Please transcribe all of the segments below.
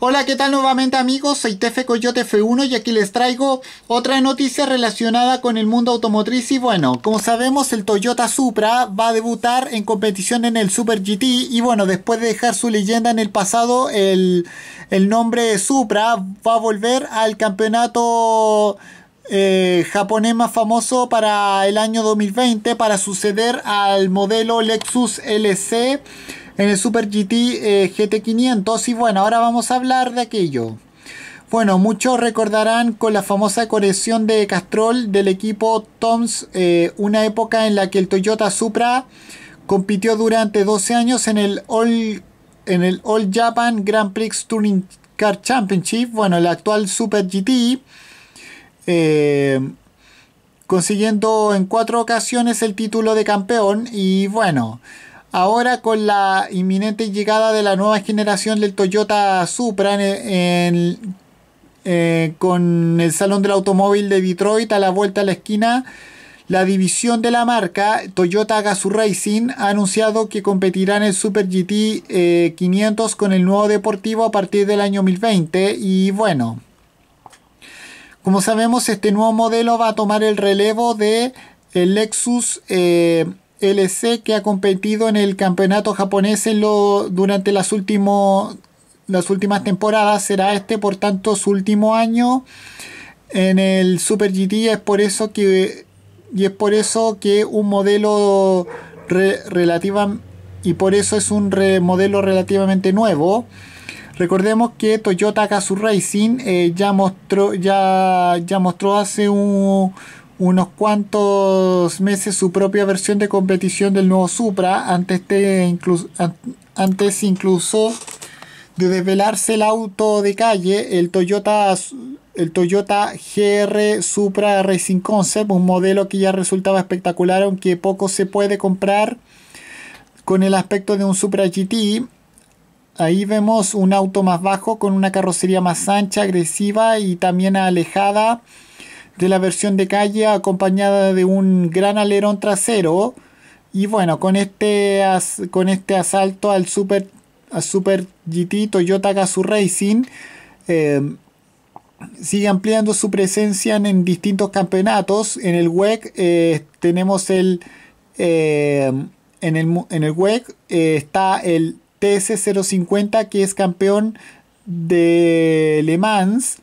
Hola, ¿qué tal nuevamente amigos? Soy Tefe Coyote F1 y aquí les traigo otra noticia relacionada con el mundo automotriz y bueno, como sabemos el Toyota Supra va a debutar en competición en el Super GT y bueno, después de dejar su leyenda en el pasado, el, nombre Supra va a volver al campeonato eh, japonés más famoso para el año 2020 para suceder al modelo Lexus LC en el Super GT eh, GT500 y bueno, ahora vamos a hablar de aquello. Bueno, muchos recordarán con la famosa colección de Castrol del equipo Toms, eh, una época en la que el Toyota Supra compitió durante 12 años en el All, en el All Japan Grand Prix Touring Car Championship, bueno, el actual Super GT, eh, consiguiendo en cuatro ocasiones el título de campeón y bueno, Ahora con la inminente llegada de la nueva generación del Toyota Supra eh, con el Salón del Automóvil de Detroit a la vuelta a la esquina, la división de la marca Toyota Gazoo Racing ha anunciado que competirá en el Super GT 500 eh, con el nuevo deportivo a partir del año 2020 y bueno, como sabemos este nuevo modelo va a tomar el relevo de el Lexus eh, LC que ha competido en el campeonato japonés lo, durante las, las últimas temporadas. Será este, por tanto, su último año en el Super GT. Es por eso que, y es por eso que un modelo y por eso es un modelo relativamente nuevo. Recordemos que Toyota Gazoo Racing eh, ya, mostró, ya, ya mostró hace un unos cuantos meses su propia versión de competición del nuevo Supra, antes, de incluso, antes incluso de desvelarse el auto de calle, el Toyota, el Toyota GR Supra Racing Concept, un modelo que ya resultaba espectacular, aunque poco se puede comprar con el aspecto de un Supra GT. Ahí vemos un auto más bajo con una carrocería más ancha, agresiva y también alejada de la versión de calle acompañada de un gran alerón trasero. Y bueno, con este, con este asalto al Super, super GT Toyota Gazoo Racing, eh, sigue ampliando su presencia en, distintos campeonatos. En el WEC eh, tenemos el, eh, en el... en el, WEC está el TS050 que es campeón de Le Mans.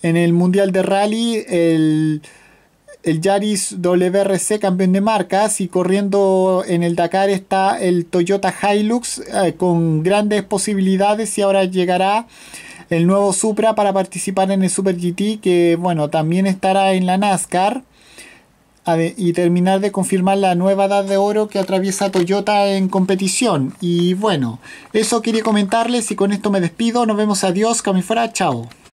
En el Mundial de Rally, el, Yaris WRC campeón de marcas y corriendo en el Dakar está el Toyota Hilux eh, con grandes posibilidades y ahora llegará el nuevo Supra para participar en el Super GT que bueno también estará en la NASCAR y terminar de confirmar la nueva edad de oro que atraviesa Toyota en competición y bueno eso quería comentarles y con esto me despido nos vemos adiós fuera chao